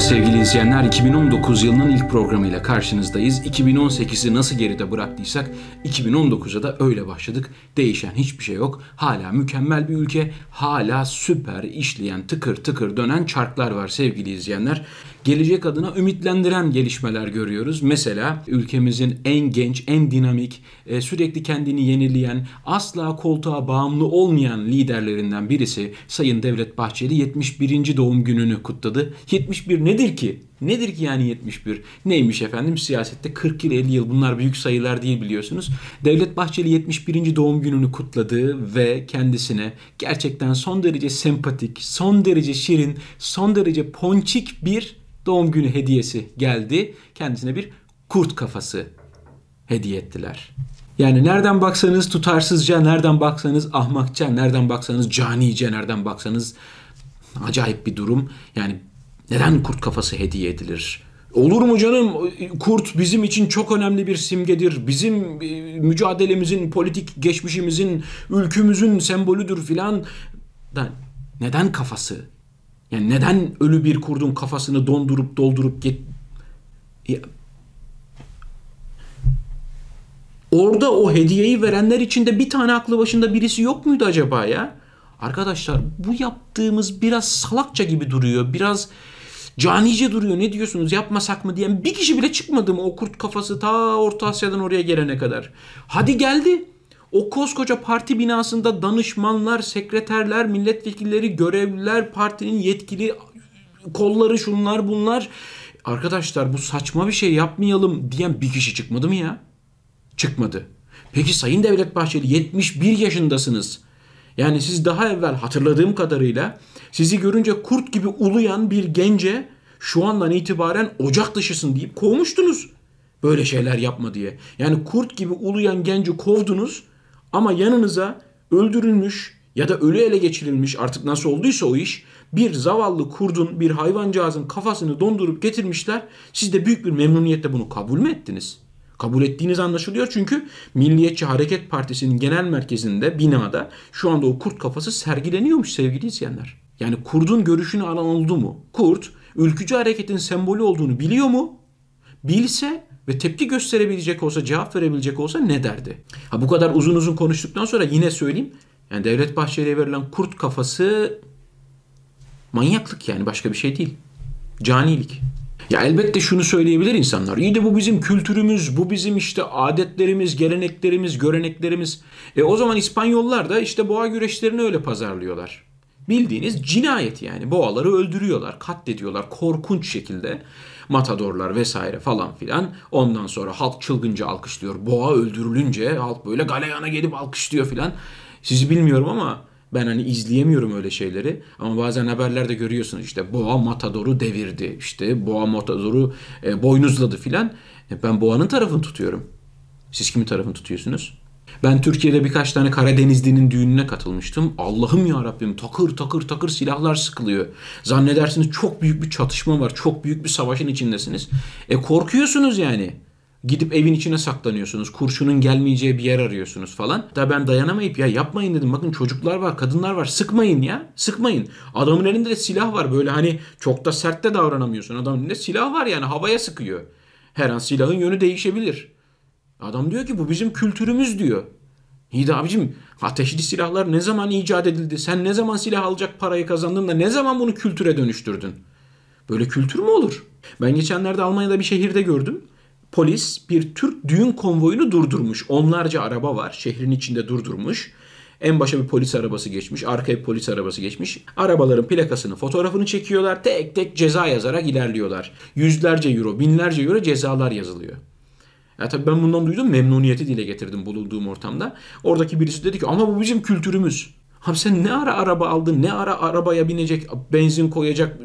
sevgili izleyenler. 2019 yılının ilk programıyla karşınızdayız. 2018'i nasıl geride bıraktıysak 2019'a da öyle başladık. Değişen hiçbir şey yok. Hala mükemmel bir ülke. Hala süper işleyen, tıkır tıkır dönen çarklar var sevgili izleyenler gelecek adına ümitlendiren gelişmeler görüyoruz. Mesela ülkemizin en genç, en dinamik, e, sürekli kendini yenileyen, asla koltuğa bağımlı olmayan liderlerinden birisi Sayın Devlet Bahçeli 71. doğum gününü kutladı. 71 nedir ki? Nedir ki yani 71? Neymiş efendim? Siyasette 40 yıl 50 yıl bunlar büyük sayılar değil biliyorsunuz. Devlet Bahçeli 71. doğum gününü kutladı ve kendisine gerçekten son derece sempatik, son derece şirin, son derece ponçik bir doğum günü hediyesi geldi. Kendisine bir kurt kafası hediye ettiler. Yani nereden baksanız tutarsızca, nereden baksanız ahmakça, nereden baksanız canice, nereden baksanız acayip bir durum. Yani neden kurt kafası hediye edilir? Olur mu canım? Kurt bizim için çok önemli bir simgedir. Bizim e, mücadelemizin, politik geçmişimizin, ülkümüzün sembolüdür filan. neden kafası yani neden ölü bir kurdun kafasını dondurup doldurup get... Orada o hediyeyi verenler içinde bir tane aklı başında birisi yok muydu acaba ya? Arkadaşlar bu yaptığımız biraz salakça gibi duruyor. Biraz canice duruyor. Ne diyorsunuz yapmasak mı diyen bir kişi bile çıkmadı mı o kurt kafası ta Orta Asya'dan oraya gelene kadar. Hadi geldi. O koskoca parti binasında danışmanlar, sekreterler, milletvekilleri, görevliler, partinin yetkili kolları şunlar bunlar. Arkadaşlar bu saçma bir şey yapmayalım diyen bir kişi çıkmadı mı ya? Çıkmadı. Peki Sayın Devlet Bahçeli 71 yaşındasınız. Yani siz daha evvel hatırladığım kadarıyla sizi görünce kurt gibi uluyan bir gence şu andan itibaren ocak dışısın deyip kovmuştunuz. Böyle şeyler yapma diye. Yani kurt gibi uluyan genci kovdunuz. Ama yanınıza öldürülmüş ya da ölü ele geçirilmiş artık nasıl olduysa o iş bir zavallı kurdun bir hayvancağızın kafasını dondurup getirmişler. Siz de büyük bir memnuniyetle bunu kabul mü ettiniz? Kabul ettiğiniz anlaşılıyor çünkü Milliyetçi Hareket Partisi'nin genel merkezinde binada şu anda o kurt kafası sergileniyormuş sevgili izleyenler. Yani kurdun görüşünü alan oldu mu? Kurt ülkücü hareketin sembolü olduğunu biliyor mu? Bilse ve tepki gösterebilecek olsa, cevap verebilecek olsa ne derdi? Ha bu kadar uzun uzun konuştuktan sonra yine söyleyeyim. Yani Devlet Bahçeli'ye verilen kurt kafası manyaklık yani başka bir şey değil. Canilik. Ya elbette şunu söyleyebilir insanlar. İyi de bu bizim kültürümüz, bu bizim işte adetlerimiz, geleneklerimiz, göreneklerimiz. E o zaman İspanyollar da işte boğa güreşlerini öyle pazarlıyorlar. Bildiğiniz cinayet yani. Boğaları öldürüyorlar, katlediyorlar korkunç şekilde. Matadorlar vesaire falan filan. Ondan sonra halk çılgınca alkışlıyor. Boğa öldürülünce halk böyle galeyana gelip alkışlıyor filan. Sizi bilmiyorum ama ben hani izleyemiyorum öyle şeyleri ama bazen haberlerde görüyorsunuz işte boğa matadoru devirdi işte boğa matadoru e, boynuzladı filan. E, ben boğanın tarafını tutuyorum. Siz kimin tarafını tutuyorsunuz? Ben Türkiye'de birkaç tane Karadenizli'nin düğününe katılmıştım. Allah'ım ya Rabbim takır takır takır silahlar sıkılıyor. Zannedersiniz çok büyük bir çatışma var. Çok büyük bir savaşın içindesiniz. E korkuyorsunuz yani. Gidip evin içine saklanıyorsunuz. Kurşunun gelmeyeceği bir yer arıyorsunuz falan. Da ben dayanamayıp ya yapmayın dedim. Bakın çocuklar var, kadınlar var. Sıkmayın ya. Sıkmayın. Adamın elinde de silah var. Böyle hani çok da sert de davranamıyorsun. Adamın elinde silah var yani havaya sıkıyor. Her an silahın yönü değişebilir. Adam diyor ki bu bizim kültürümüz diyor. İyi de abicim ateşli silahlar ne zaman icat edildi? Sen ne zaman silah alacak parayı kazandın da ne zaman bunu kültüre dönüştürdün? Böyle kültür mü olur? Ben geçenlerde Almanya'da bir şehirde gördüm. Polis bir Türk düğün konvoyunu durdurmuş. Onlarca araba var şehrin içinde durdurmuş. En başa bir polis arabası geçmiş, arkaya bir polis arabası geçmiş. Arabaların plakasını, fotoğrafını çekiyorlar. Tek tek ceza yazarak ilerliyorlar. Yüzlerce euro, binlerce euro cezalar yazılıyor. Ya tabii ben bundan duydum memnuniyeti dile getirdim bulunduğum ortamda. Oradaki birisi dedi ki ama bu bizim kültürümüz. Abi sen ne ara araba aldın, ne ara arabaya binecek, benzin koyacak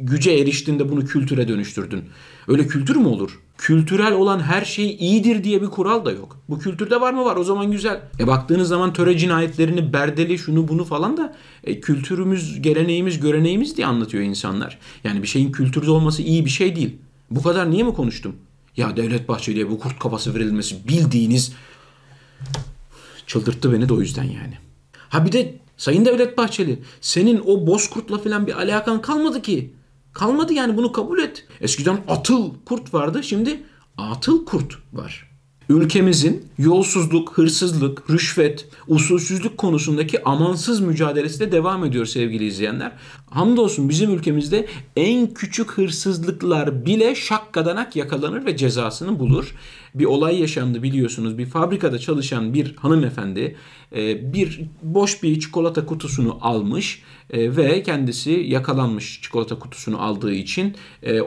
güce eriştiğinde bunu kültüre dönüştürdün. Öyle kültür mü olur? Kültürel olan her şey iyidir diye bir kural da yok. Bu kültürde var mı var o zaman güzel. E baktığınız zaman töre cinayetlerini berdeli şunu bunu falan da e, kültürümüz, geleneğimiz, göreneğimiz diye anlatıyor insanlar. Yani bir şeyin kültürde olması iyi bir şey değil. Bu kadar niye mi konuştum? Ya Devlet Bahçeli'ye bu kurt kafası verilmesi bildiğiniz çıldırttı beni de o yüzden yani. Ha bir de Sayın Devlet Bahçeli senin o bozkurtla falan bir alakan kalmadı ki. Kalmadı yani bunu kabul et. Eskiden atıl kurt vardı şimdi atıl kurt var. Ülkemizin yolsuzluk, hırsızlık, rüşvet, usulsüzlük konusundaki amansız mücadelesi de devam ediyor sevgili izleyenler. Hamdolsun bizim ülkemizde en küçük hırsızlıklar bile şakkadanak yakalanır ve cezasını bulur. Bir olay yaşandı biliyorsunuz. Bir fabrikada çalışan bir hanımefendi e, bir boş bir çikolata kutusunu almış e, ve kendisi yakalanmış çikolata kutusunu aldığı için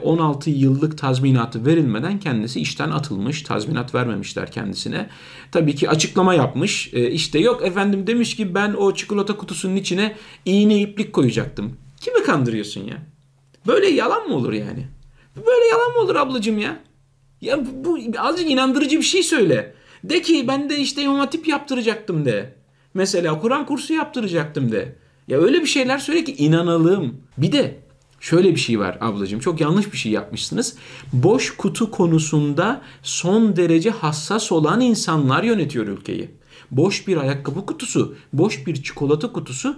16 e, yıllık tazminatı verilmeden kendisi işten atılmış. Tazminat vermemişler kendisine. Tabii ki açıklama yapmış. işte yok efendim demiş ki ben o çikolata kutusunun içine iğne iplik koyacaktım. Kimi kandırıyorsun ya? Böyle yalan mı olur yani? Böyle yalan mı olur ablacığım ya? Ya bu, azıcık inandırıcı bir şey söyle. De ki ben de işte imam hatip yaptıracaktım de. Mesela Kur'an kursu yaptıracaktım de. Ya öyle bir şeyler söyle ki inanalım. Bir de şöyle bir şey var ablacığım. Çok yanlış bir şey yapmışsınız. Boş kutu konusunda son derece hassas olan insanlar yönetiyor ülkeyi. Boş bir ayakkabı kutusu, boş bir çikolata kutusu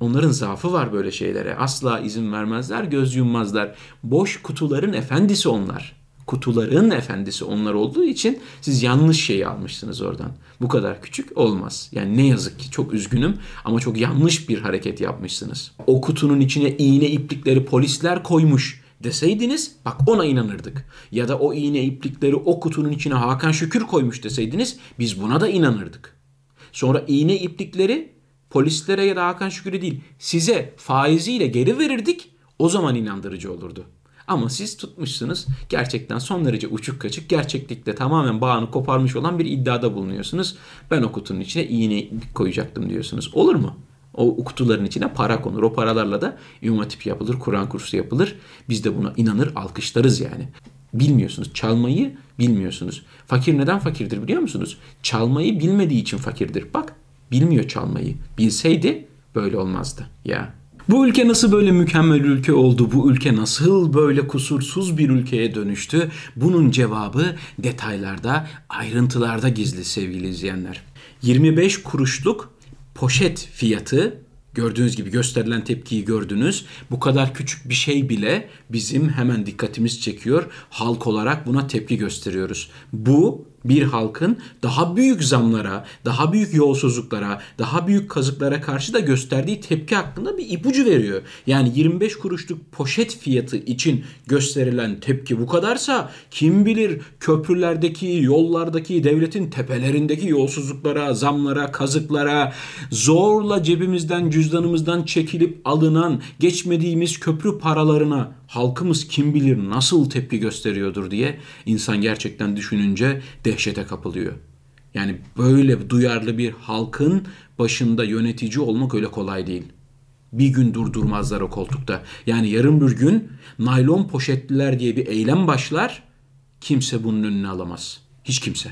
Onların zaafı var böyle şeylere. Asla izin vermezler, göz yummazlar. Boş kutuların efendisi onlar. Kutuların efendisi onlar olduğu için siz yanlış şeyi almışsınız oradan. Bu kadar küçük olmaz. Yani ne yazık ki çok üzgünüm ama çok yanlış bir hareket yapmışsınız. O kutunun içine iğne iplikleri polisler koymuş deseydiniz bak ona inanırdık. Ya da o iğne iplikleri o kutunun içine Hakan Şükür koymuş deseydiniz biz buna da inanırdık. Sonra iğne iplikleri polislere ya da Hakan Şükür'e değil size faiziyle geri verirdik o zaman inandırıcı olurdu. Ama siz tutmuşsunuz gerçekten son derece uçuk kaçık gerçeklikle tamamen bağını koparmış olan bir iddiada bulunuyorsunuz. Ben o kutunun içine iğne koyacaktım diyorsunuz. Olur mu? O kutuların içine para konur. O paralarla da ümatip yapılır, Kur'an kursu yapılır. Biz de buna inanır, alkışlarız yani. Bilmiyorsunuz. Çalmayı bilmiyorsunuz. Fakir neden fakirdir biliyor musunuz? Çalmayı bilmediği için fakirdir. Bak Bilmiyor çalmayı. Bilseydi böyle olmazdı ya. Bu ülke nasıl böyle mükemmel ülke oldu? Bu ülke nasıl böyle kusursuz bir ülkeye dönüştü? Bunun cevabı detaylarda, ayrıntılarda gizli sevgili izleyenler. 25 kuruşluk poşet fiyatı gördüğünüz gibi gösterilen tepkiyi gördünüz. Bu kadar küçük bir şey bile bizim hemen dikkatimiz çekiyor. Halk olarak buna tepki gösteriyoruz. Bu bir halkın daha büyük zamlara, daha büyük yolsuzluklara, daha büyük kazıklara karşı da gösterdiği tepki hakkında bir ipucu veriyor. Yani 25 kuruşluk poşet fiyatı için gösterilen tepki bu kadarsa kim bilir köprülerdeki, yollardaki, devletin tepelerindeki yolsuzluklara, zamlara, kazıklara, zorla cebimizden, cüzdanımızdan çekilip alınan geçmediğimiz köprü paralarına halkımız kim bilir nasıl tepki gösteriyordur diye insan gerçekten düşününce dehşete kapılıyor. Yani böyle duyarlı bir halkın başında yönetici olmak öyle kolay değil. Bir gün durdurmazlar o koltukta. Yani yarın bir gün naylon poşetliler diye bir eylem başlar. Kimse bunun önüne alamaz. Hiç kimse.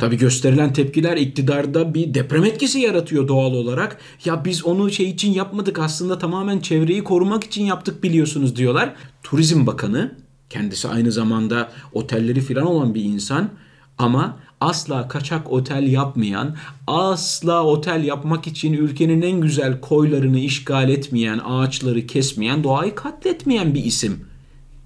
Tabii gösterilen tepkiler iktidarda bir deprem etkisi yaratıyor doğal olarak. Ya biz onu şey için yapmadık aslında tamamen çevreyi korumak için yaptık biliyorsunuz diyorlar. Turizm Bakanı kendisi aynı zamanda otelleri filan olan bir insan ama asla kaçak otel yapmayan, asla otel yapmak için ülkenin en güzel koylarını işgal etmeyen, ağaçları kesmeyen, doğayı katletmeyen bir isim.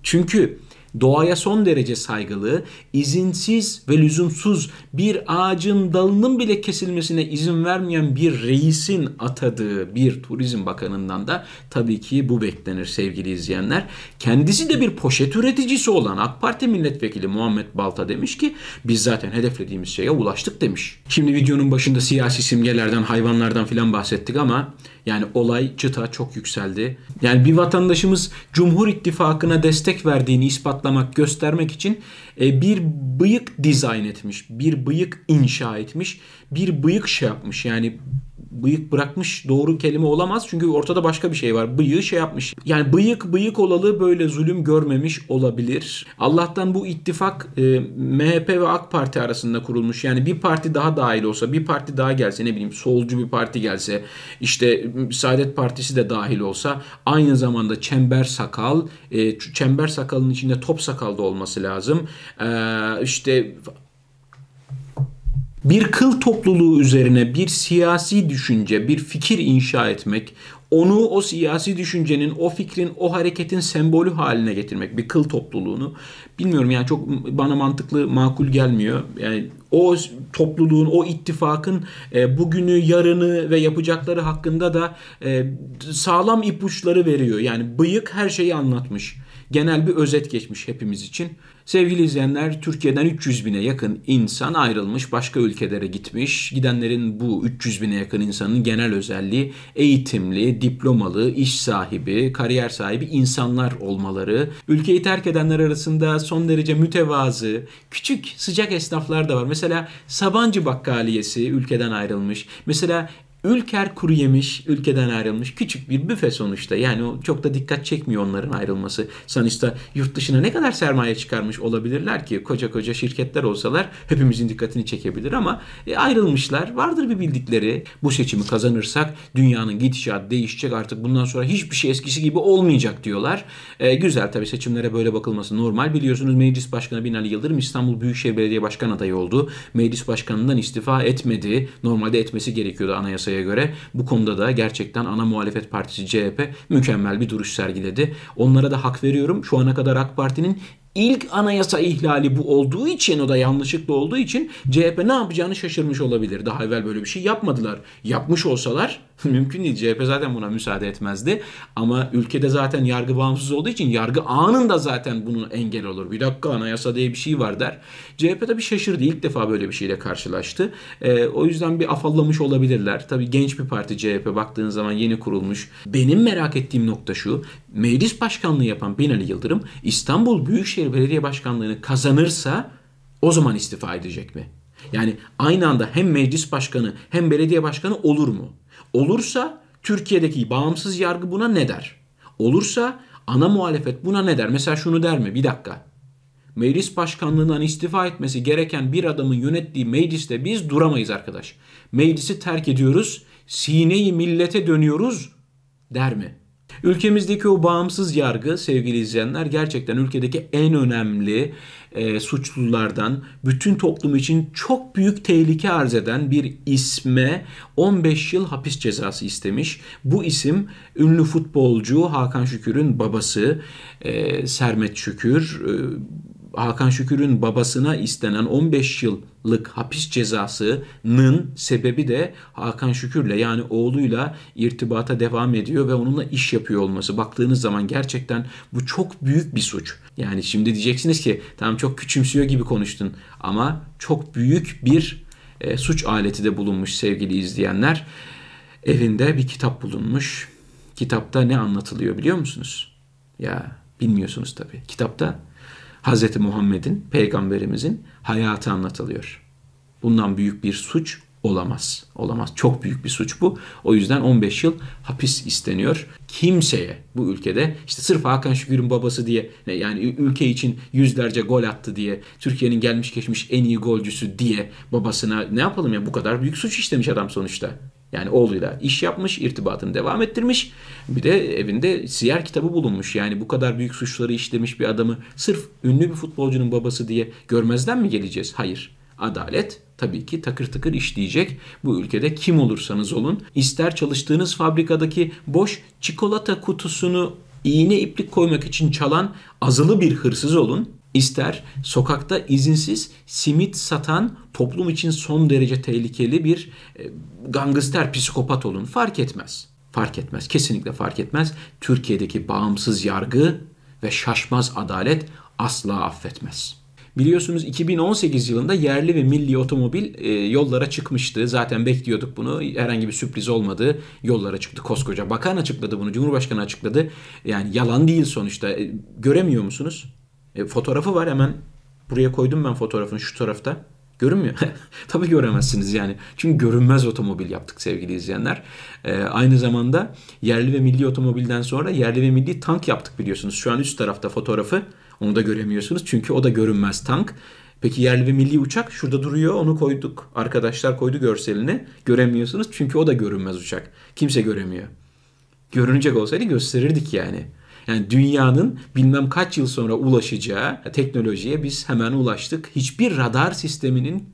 Çünkü doğaya son derece saygılı, izinsiz ve lüzumsuz bir ağacın dalının bile kesilmesine izin vermeyen bir reisin atadığı bir turizm bakanından da tabii ki bu beklenir sevgili izleyenler. Kendisi de bir poşet üreticisi olan AK Parti milletvekili Muhammed Balta demiş ki biz zaten hedeflediğimiz şeye ulaştık demiş. Şimdi videonun başında siyasi simgelerden, hayvanlardan filan bahsettik ama yani olay çıta çok yükseldi. Yani bir vatandaşımız Cumhur İttifakı'na destek verdiğini ispat ispatlamak, göstermek için e, bir bıyık dizayn etmiş, bir bıyık inşa etmiş, bir bıyık şey yapmış. Yani bıyık bırakmış doğru kelime olamaz. Çünkü ortada başka bir şey var. Bıyığı şey yapmış. Yani bıyık bıyık olalı böyle zulüm görmemiş olabilir. Allah'tan bu ittifak e, MHP ve AK Parti arasında kurulmuş. Yani bir parti daha dahil olsa, bir parti daha gelse ne bileyim solcu bir parti gelse, işte Saadet Partisi de dahil olsa aynı zamanda çember sakal, e, çember sakalın içinde top sakal da olması lazım. E, işte bir kıl topluluğu üzerine bir siyasi düşünce, bir fikir inşa etmek, onu o siyasi düşüncenin, o fikrin, o hareketin sembolü haline getirmek, bir kıl topluluğunu. Bilmiyorum yani çok bana mantıklı, makul gelmiyor. Yani o topluluğun, o ittifakın e, bugünü, yarını ve yapacakları hakkında da e, sağlam ipuçları veriyor. Yani bıyık her şeyi anlatmış genel bir özet geçmiş hepimiz için. Sevgili izleyenler Türkiye'den 300 bine yakın insan ayrılmış başka ülkelere gitmiş. Gidenlerin bu 300 bine yakın insanın genel özelliği eğitimli, diplomalı, iş sahibi, kariyer sahibi insanlar olmaları. Ülkeyi terk edenler arasında son derece mütevazı, küçük sıcak esnaflar da var. Mesela Sabancı Bakkaliyesi ülkeden ayrılmış. Mesela Ülker kuru yemiş, ülkeden ayrılmış küçük bir büfe sonuçta. Yani o çok da dikkat çekmiyor onların ayrılması. Sanista yurt dışına ne kadar sermaye çıkarmış olabilirler ki koca koca şirketler olsalar hepimizin dikkatini çekebilir ama e, ayrılmışlar. Vardır bir bildikleri. Bu seçimi kazanırsak dünyanın gidişatı değişecek artık bundan sonra hiçbir şey eskisi gibi olmayacak diyorlar. E, güzel tabii seçimlere böyle bakılması normal. Biliyorsunuz Meclis Başkanı Binali Yıldırım İstanbul Büyükşehir Belediye Başkan adayı oldu. Meclis Başkanı'ndan istifa etmedi. Normalde etmesi gerekiyordu anayasa piyasaya göre bu konuda da gerçekten ana muhalefet partisi CHP mükemmel bir duruş sergiledi. Onlara da hak veriyorum. Şu ana kadar AK Parti'nin ilk anayasa ihlali bu olduğu için o da yanlışlıkla olduğu için CHP ne yapacağını şaşırmış olabilir. Daha evvel böyle bir şey yapmadılar. Yapmış olsalar mümkün değil. CHP zaten buna müsaade etmezdi. Ama ülkede zaten yargı bağımsız olduğu için yargı anında zaten bunun engel olur. Bir dakika anayasa diye bir şey var der. CHP tabii şaşırdı. İlk defa böyle bir şeyle karşılaştı. E, o yüzden bir afallamış olabilirler. Tabii genç bir parti CHP baktığın zaman yeni kurulmuş. Benim merak ettiğim nokta şu meclis başkanlığı yapan Binali Yıldırım İstanbul Büyükşehir Belediye Başkanlığı'nı kazanırsa o zaman istifa edecek mi? Yani aynı anda hem meclis başkanı hem belediye başkanı olur mu? Olursa Türkiye'deki bağımsız yargı buna ne der? Olursa ana muhalefet buna ne der? Mesela şunu der mi? Bir dakika. Meclis başkanlığından istifa etmesi gereken bir adamın yönettiği mecliste biz duramayız arkadaş. Meclisi terk ediyoruz. Sineyi millete dönüyoruz der mi? Ülkemizdeki o bağımsız yargı sevgili izleyenler gerçekten ülkedeki en önemli e, suçlulardan bütün toplum için çok büyük tehlike arz eden bir isme 15 yıl hapis cezası istemiş. Bu isim ünlü futbolcu Hakan Şükür'ün babası e, Sermet Şükür. E, Hakan Şükür'ün babasına istenen 15 yıllık hapis cezasının sebebi de Hakan Şükür'le yani oğluyla irtibata devam ediyor ve onunla iş yapıyor olması. Baktığınız zaman gerçekten bu çok büyük bir suç. Yani şimdi diyeceksiniz ki tamam çok küçümsüyor gibi konuştun ama çok büyük bir e, suç aleti de bulunmuş sevgili izleyenler. Evinde bir kitap bulunmuş. Kitapta ne anlatılıyor biliyor musunuz? Ya bilmiyorsunuz tabii. Kitapta Hz. Muhammed'in, peygamberimizin hayatı anlatılıyor. Bundan büyük bir suç olamaz. Olamaz. Çok büyük bir suç bu. O yüzden 15 yıl hapis isteniyor. Kimseye bu ülkede işte sırf Hakan Şükür'ün babası diye yani ülke için yüzlerce gol attı diye Türkiye'nin gelmiş geçmiş en iyi golcüsü diye babasına ne yapalım ya bu kadar büyük suç işlemiş adam sonuçta. Yani oğluyla iş yapmış, irtibatını devam ettirmiş. Bir de evinde siyer kitabı bulunmuş. Yani bu kadar büyük suçları işlemiş bir adamı sırf ünlü bir futbolcunun babası diye görmezden mi geleceğiz? Hayır. Adalet tabii ki takır takır işleyecek. Bu ülkede kim olursanız olun ister çalıştığınız fabrikadaki boş çikolata kutusunu iğne iplik koymak için çalan azılı bir hırsız olun ister sokakta izinsiz simit satan toplum için son derece tehlikeli bir e, gangster psikopat olun fark etmez. Fark etmez. Kesinlikle fark etmez. Türkiye'deki bağımsız yargı ve şaşmaz adalet asla affetmez. Biliyorsunuz 2018 yılında yerli ve milli otomobil e, yollara çıkmıştı. Zaten bekliyorduk bunu. Herhangi bir sürpriz olmadı. Yollara çıktı koskoca. Bakan açıkladı bunu. Cumhurbaşkanı açıkladı. Yani yalan değil sonuçta. E, göremiyor musunuz? E, fotoğrafı var hemen buraya koydum ben fotoğrafını şu tarafta. Görünmüyor. Tabii göremezsiniz yani. Çünkü görünmez otomobil yaptık sevgili izleyenler. Ee, aynı zamanda yerli ve milli otomobilden sonra yerli ve milli tank yaptık biliyorsunuz. Şu an üst tarafta fotoğrafı. Onu da göremiyorsunuz. Çünkü o da görünmez tank. Peki yerli ve milli uçak şurada duruyor. Onu koyduk. Arkadaşlar koydu görselini. Göremiyorsunuz çünkü o da görünmez uçak. Kimse göremiyor. Görünecek olsaydı gösterirdik yani. Yani dünyanın bilmem kaç yıl sonra ulaşacağı teknolojiye biz hemen ulaştık. Hiçbir radar sisteminin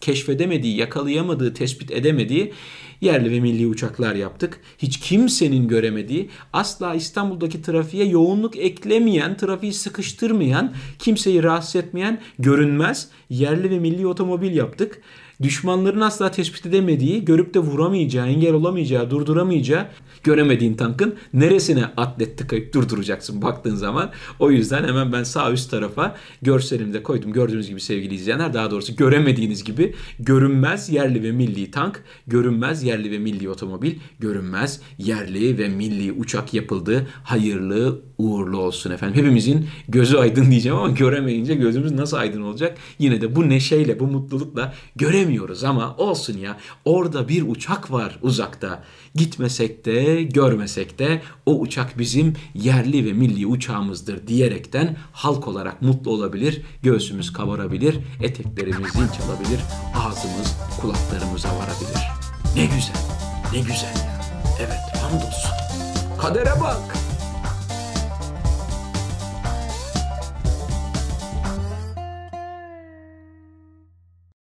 keşfedemediği, yakalayamadığı, tespit edemediği yerli ve milli uçaklar yaptık. Hiç kimsenin göremediği, asla İstanbul'daki trafiğe yoğunluk eklemeyen, trafiği sıkıştırmayan, kimseyi rahatsız etmeyen, görünmez yerli ve milli otomobil yaptık. Düşmanların asla tespit edemediği, görüp de vuramayacağı, engel olamayacağı, durduramayacağı, göremediğin tankın neresine atlet tıkayıp durduracaksın baktığın zaman. O yüzden hemen ben sağ üst tarafa görselimde koydum. Gördüğünüz gibi sevgili izleyenler daha doğrusu göremediğiniz gibi görünmez yerli ve milli tank, görünmez yerli ve milli otomobil, görünmez yerli ve milli uçak yapıldı. Hayırlı uğurlu olsun efendim. Hepimizin gözü aydın diyeceğim ama göremeyince gözümüz nasıl aydın olacak? Yine de bu neşeyle, bu mutlulukla göremiyoruz ama olsun ya. Orada bir uçak var uzakta. Gitmesek de, görmesek de o uçak bizim yerli ve milli uçağımızdır diyerekten halk olarak mutlu olabilir, göğsümüz kabarabilir, eteklerimiz zil çalabilir, ağzımız kulaklarımıza varabilir. Ne güzel, ne güzel. ya. Evet, hamdolsun. Kadere bak.